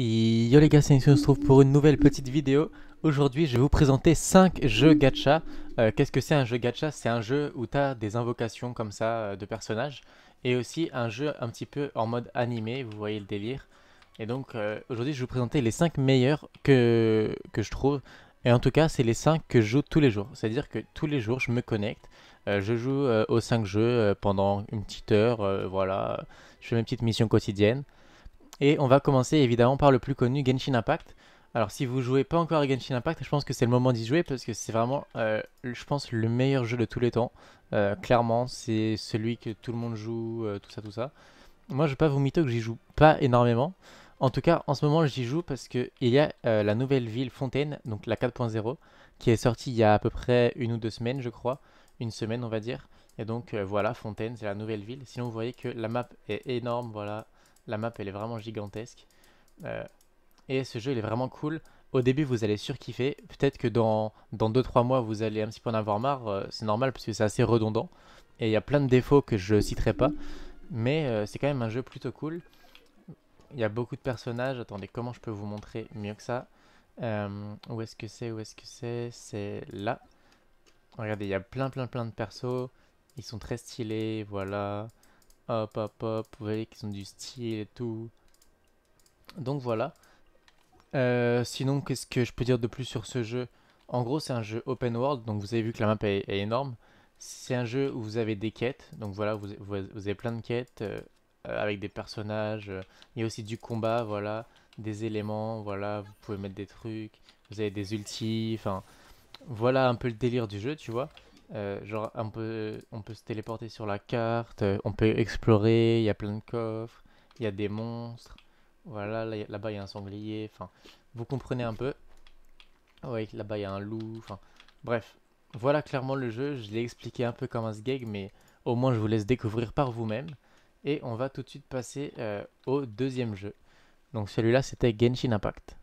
yo les gars, c'est ici on se retrouve pour une nouvelle petite vidéo. Aujourd'hui, je vais vous présenter 5 jeux gacha. Euh, qu'est-ce que c'est un jeu gacha C'est un jeu où tu as des invocations comme ça euh, de personnages. Et aussi un jeu un petit peu en mode animé, vous voyez le délire. Et donc euh, aujourd'hui, je vais vous présenter les 5 meilleurs que, que je trouve. Et en tout cas, c'est les 5 que je joue tous les jours. C'est-à-dire que tous les jours, je me connecte. je joue aux 5 jeux pendant une petite heure. voilà, je fais mes petites missions quotidiennes. Et on va commencer évidemment par le plus connu, Genshin Impact. Alors si vous jouez pas encore à Genshin Impact, je pense que c'est le moment d'y jouer parce que c'est vraiment, euh, je pense, le meilleur jeu de tous les temps. Euh, clairement, c'est celui que tout le monde joue, euh, tout ça, tout ça. Moi, je vais pas vous mytho que j'y joue pas énormément. En tout cas, en ce moment, j'y joue parce qu'il y a la nouvelle ville Fontaine, donc la 4.0, qui est sortie il y a à peu près une ou deux semaines, je crois. Une semaine, on va dire. Et donc, voilà, Fontaine, c'est la nouvelle ville. Sinon, vous voyez que la map est énorme, voilà. La map, elle est vraiment gigantesque. Euh, et ce jeu, il est vraiment cool. Au début, vous allez surkiffer. Peut-être que dans, 2-3 mois, vous allez un petit peu en avoir marre. Euh, c'est normal parce que c'est assez redondant. Et il y a plein de défauts que je citerai pas. Mais euh, c'est quand même un jeu plutôt cool. Il y a beaucoup de personnages. Attendez, comment je peux vous montrer mieux que ça Où est-ce que c'est Où est-ce que c'est C'est là. Regardez, il y a plein plein plein de persos. Ils sont très stylés, voilà. Hop, hop, hop. Vous voyez qu'ils ont du style et tout. Donc voilà. Euh, sinon, qu'est-ce que je peux dire de plus sur ce jeu En gros, c'est un jeu open world. Donc vous avez vu que la map est, énorme. C'est un jeu où vous avez des quêtes. Donc voilà, vous, avez plein de quêtes euh, avec des personnages. Euh, il y a aussi du combat, voilà. Des éléments, voilà. Vous pouvez mettre des trucs. Vous avez des ultis. Enfin, voilà un peu le délire du jeu, tu vois. Euh, genre, on peut, on peut se téléporter sur la carte, euh, on peut explorer, il y a plein de coffres, il y a des monstres. Voilà, là-bas, il y a un sanglier. Enfin, vous comprenez un peu. Ouais, là-bas, il y a un loup. Enfin, bref. Voilà clairement le jeu. Je l'ai expliqué un peu comme un sgeg, mais au moins, je vous laisse découvrir par vous-même. Et on va tout de suite passer euh, au deuxième jeu. Donc celui-là, c'était Genshin Impact.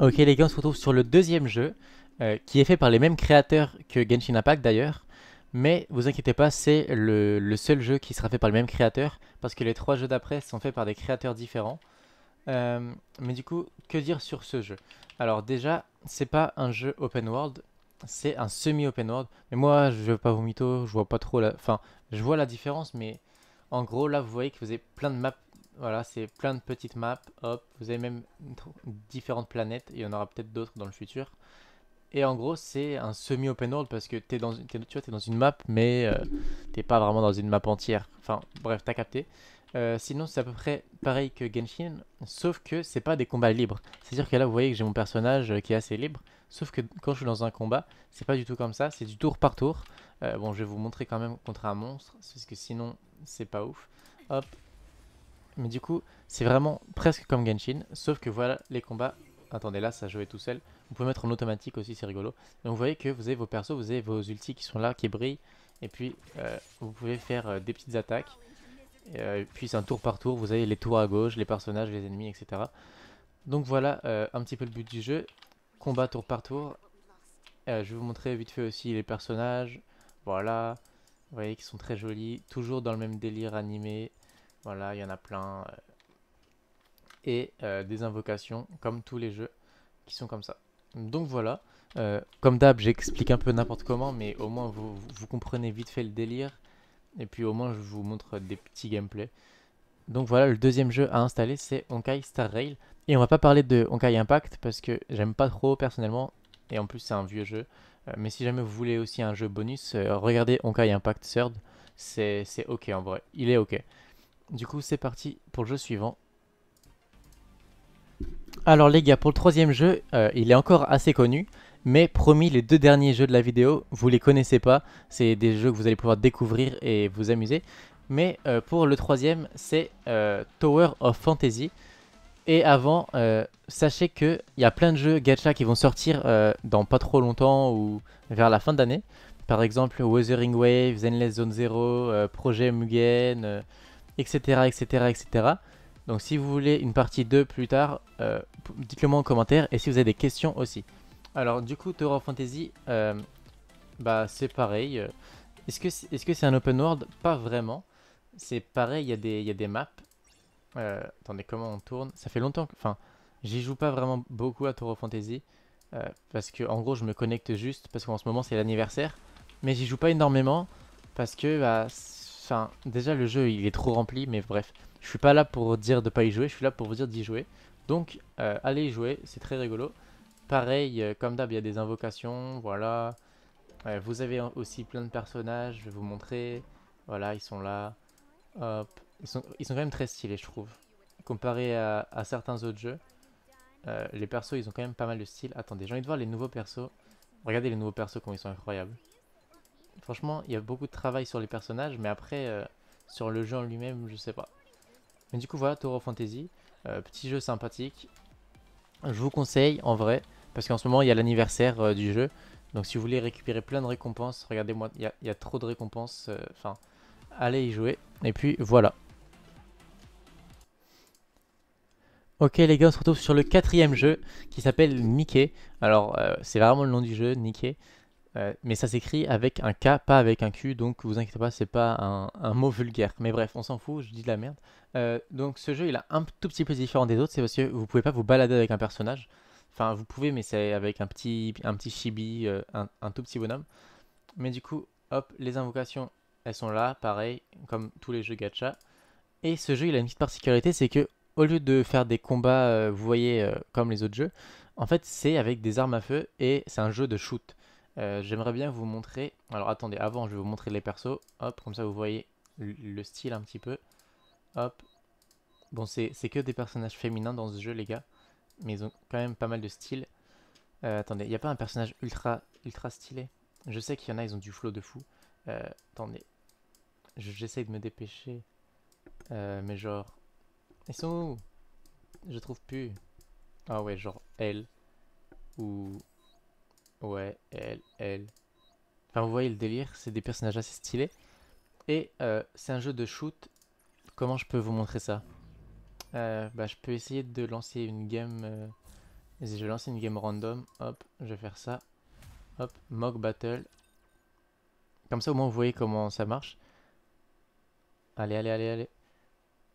Ok les gars, on se retrouve sur le deuxième jeu, euh, qui est fait par les mêmes créateurs que Genshin Impact d'ailleurs. Mais vous inquiétez pas, c'est le, seul jeu qui sera fait par le même créateur, parce que les trois jeux d'après sont faits par des créateurs différents. Euh, mais du coup, que dire sur ce jeu Alors déjà, c'est pas un jeu open world, c'est un semi-open world. Mais moi, je veux pas vous je vois pas trop la... Enfin, je vois la différence, mais en gros, là, vous voyez que vous avez plein de maps voilà, c'est plein de petites maps. Hop, vous avez même différentes planètes. Et il y en aura peut-être d'autres dans le futur. Et en gros, c'est un semi-open world parce que es dans, tu vois, es dans une map, mais euh, t'es pas vraiment dans une map entière. Enfin, bref, t'as capté. Euh, sinon, c'est à peu près pareil que Genshin, sauf que c'est pas des combats libres. C'est-à-dire que là, vous voyez que j'ai mon personnage euh, qui est assez libre, sauf que quand je suis dans un combat, c'est pas du tout comme ça, c'est du tour par tour. bon, je vais vous montrer quand même contre un monstre, parce que sinon, c'est pas ouf. Hop, mais du coup, c'est vraiment presque comme Genshin, sauf que voilà les combats. Attendez, là, ça jouait tout seul. Vous pouvez mettre en automatique aussi, c'est rigolo. Donc vous voyez que vous avez vos persos, vous avez vos ultis qui sont là, qui brillent. Et puis, euh, vous pouvez faire euh, des petites attaques. Euh, et, puis c'est un tour par tour, vous avez les tours à gauche, les personnages, les ennemis, etc. Donc voilà un petit peu le but du jeu. Combat tour par tour. je vais vous montrer vite fait aussi les personnages. Voilà. Vous voyez qu'ils sont très jolis. Toujours dans le même délire animé. Voilà, il y en a plein. Euh, et euh, des invocations, comme tous les jeux, qui sont comme ça. Donc voilà. Euh, comme d'hab, j'explique un peu n'importe comment, mais au moins vous, vous, comprenez vite fait le délire. Et puis au moins je vous montre des petits gameplays. Donc voilà, le deuxième jeu à installer, c'est Honkai Star Rail. Et on va pas parler de Honkai Impact parce que j'aime pas trop personnellement. Et en plus c'est un vieux jeu. mais si jamais vous voulez aussi un jeu bonus, regardez Honkai Impact Third. C'est ok en vrai, il est ok. Du coup, c'est parti pour le jeu suivant. Alors les gars, pour le troisième jeu, euh, il est encore assez connu, mais promis, les deux derniers jeux de la vidéo, vous les connaissez pas, c'est des jeux que vous allez pouvoir découvrir et vous amuser. Mais euh, pour le troisième, c'est euh, Tower of Fantasy. Et avant, sachez qu'il y a plein de jeux gacha qui vont sortir dans pas trop longtemps ou vers la fin d'année. Par exemple, Wuthering Wave, Endless Zone Zero, Projet Mugen etc., etc., etc. Donc si vous voulez une partie 2 plus tard, euh, dites-le moi en commentaire et si vous avez des questions aussi. Alors du coup, Toro Fantasy, euh, bah c'est pareil. Euh, est-ce que c'est -ce un open world Pas vraiment. C'est pareil, il y, a des, y des maps. attendez, comment on tourne Ça fait longtemps que... Enfin, j'y joue pas vraiment beaucoup à Toro Fantasy. parce que en gros, je me connecte juste parce qu'en ce moment, c'est l'anniversaire. Mais j'y joue pas énormément parce que bah, Enfin, déjà le jeu il est trop rempli, mais bref. Je suis pas là pour dire de pas y jouer, je suis là pour vous dire d'y jouer. Donc euh, allez y jouer, c'est très rigolo. Pareil, euh, comme d'hab, il y a des invocations, voilà. vous avez aussi plein de personnages, je vais vous montrer. Voilà, ils sont là. Hop. Ils sont, ils sont quand même très stylés, je trouve. Comparé à, certains autres jeux. Euh, les persos, ils ont quand même pas mal de style. Attendez, j'ai envie de voir les nouveaux persos. Regardez les nouveaux persos, comment ils sont incroyables. Franchement, il y a beaucoup de travail sur les personnages, mais après, euh, sur le jeu en lui-même, je sais pas. Mais du coup, voilà, Toro Fantasy, euh, petit jeu sympathique. Je vous conseille, en vrai, parce qu'en ce moment, il y a l'anniversaire euh, du jeu. Donc si vous voulez récupérer plein de récompenses, regardez-moi, il y, a trop de récompenses. Enfin, allez y jouer. Et puis, voilà. Ok les gars, on se retrouve sur le quatrième jeu qui s'appelle Mickey. Alors, c'est vraiment le nom du jeu, Mickey. Euh, mais ça s'écrit avec un K, pas avec un Q, donc vous inquiétez pas, c'est pas un, mot vulgaire. Mais bref, on s'en fout, je dis de la merde. Euh, donc ce jeu, il a un tout petit peu différent des autres, c'est parce que vous pouvez pas vous balader avec un personnage. Enfin, vous pouvez, mais c'est avec un petit, un petit chibi, euh, un, un, tout petit bonhomme. Mais du coup, hop, les invocations, elles sont là, pareil, comme tous les jeux gacha. Et ce jeu, il a une petite particularité, c'est que au lieu de faire des combats, vous voyez, comme les autres jeux, en fait, c'est avec des armes à feu et c'est un jeu de shoot. Euh, j'aimerais bien vous montrer... Alors attendez, avant je vais vous montrer les persos. Hop, comme ça vous voyez le style un petit peu. Hop. Bon, c'est que des personnages féminins dans ce jeu, les gars. Mais ils ont quand même pas mal de style. Euh, attendez, il n'y a pas un personnage ultra, ultra stylé Je sais qu'il y en a, ils ont du flow de fou. Euh, attendez. J'essaye de me dépêcher. mais genre... Ils sont où Je trouve plus. Ah ouais, genre elle. Ou Ouais, elle, elle. Enfin, vous voyez le délire, c'est des personnages assez stylés. Et euh, c'est un jeu de shoot. Comment je peux vous montrer ça euh, bah, Je peux essayer de lancer une game. Euh... Je vais lancer une game random. Hop, je vais faire ça. Hop, mock battle. Comme ça, au moins, vous voyez comment ça marche. Allez, allez, allez, allez.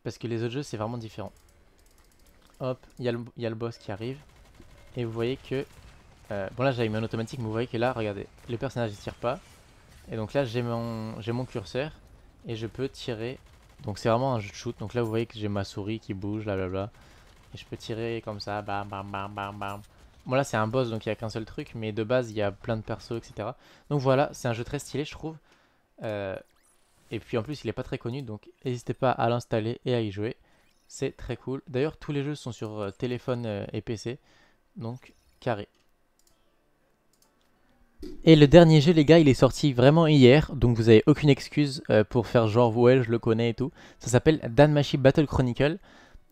Parce que les autres jeux, c'est vraiment différent. Hop, il y, y, a le boss qui arrive. Et vous voyez que euh, bon là j'avais un automatique, mais vous voyez que là, regardez, le personnage ne tire pas. Et donc là j'ai mon, mon curseur et je peux tirer. Donc c'est vraiment un jeu de shoot. Donc là vous voyez que j'ai ma souris qui bouge, là blablabla. Et je peux tirer comme ça, bam bam bam bam bam. Bon là c'est un boss donc il n'y a qu'un seul truc, mais de base il y a plein de persos, etc. Donc voilà, c'est un jeu très stylé je trouve. Euh, et puis en plus il n'est pas très connu, donc n'hésitez pas à l'installer et à y jouer. C'est très cool. D'ailleurs tous les jeux sont sur euh, téléphone et PC, donc carré. Et le dernier jeu, les gars, il est sorti vraiment hier, donc vous avez aucune excuse euh, pour faire genre ouais, je le connais et tout. Ça s'appelle Danmachi Battle Chronicle.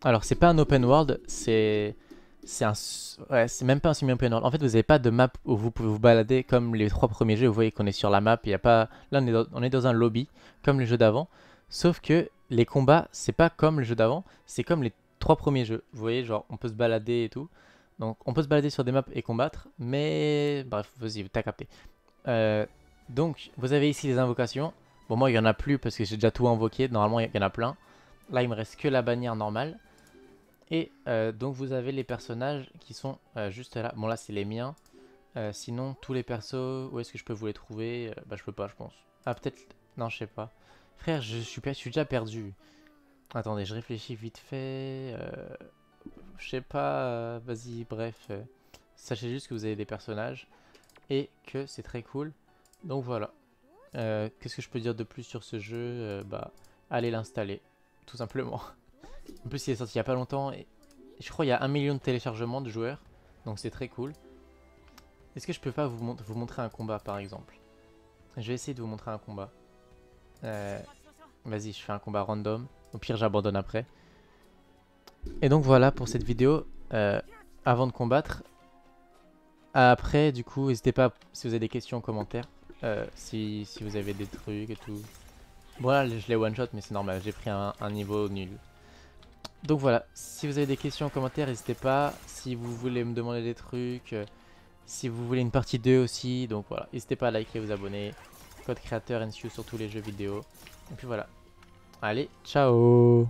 Alors, c'est pas un open world, c'est. C'est un. c'est même pas un semi-open world. En fait, vous n'avez pas de map où vous pouvez vous balader comme les trois premiers jeux. Vous voyez qu'on est sur la map, il y a pas. Là, on est, dans... un lobby, comme le jeu d'avant. Sauf que les combats, c'est pas comme le jeu d'avant, c'est comme les trois premiers jeux. Vous voyez, genre, on peut se balader et tout. Donc on peut se balader sur des maps et combattre, mais bref, vas-y, t'as capté. Euh, donc vous avez ici les invocations. Bon moi il n'y en a plus parce que j'ai déjà tout invoqué, normalement il y en a plein. Là il me reste que la bannière normale. Et euh, donc vous avez les personnages qui sont euh, juste là. Bon là c'est les miens. sinon tous les persos, où est-ce que je peux vous les trouver Bah je peux pas je pense. Ah peut-être... Non je sais pas. Frère je suis, je suis déjà perdu. Attendez je réfléchis vite fait je sais pas, euh, vas-y, bref. Euh, sachez juste que vous avez des personnages et que c'est très cool. Donc voilà. Euh, qu'est-ce que je peux dire de plus sur ce jeu Bah, allez l'installer, tout simplement. en plus, il est sorti il y a pas longtemps et je crois il y a un million de téléchargements de joueurs, donc c'est très cool. Est-ce que je peux pas vous, vous montrer un combat par exemple Je vais essayer de vous montrer un combat. Vas-y, je fais un combat random. Au pire, j'abandonne après. Et donc voilà pour cette vidéo. Euh, avant de combattre. Après, du coup, n'hésitez pas si vous avez des questions en commentaire. Euh, si, si, vous avez des trucs et tout. Voilà, je l'ai one-shot, mais c'est normal, j'ai pris un, niveau nul. Donc voilà, si vous avez des questions en commentaire, n'hésitez pas. Si vous voulez me demander des trucs, euh, si vous voulez une partie 2 aussi, donc voilà, n'hésitez pas à liker, et vous abonner. Code créateur NCU sur tous les jeux vidéo. Et puis voilà. Allez, ciao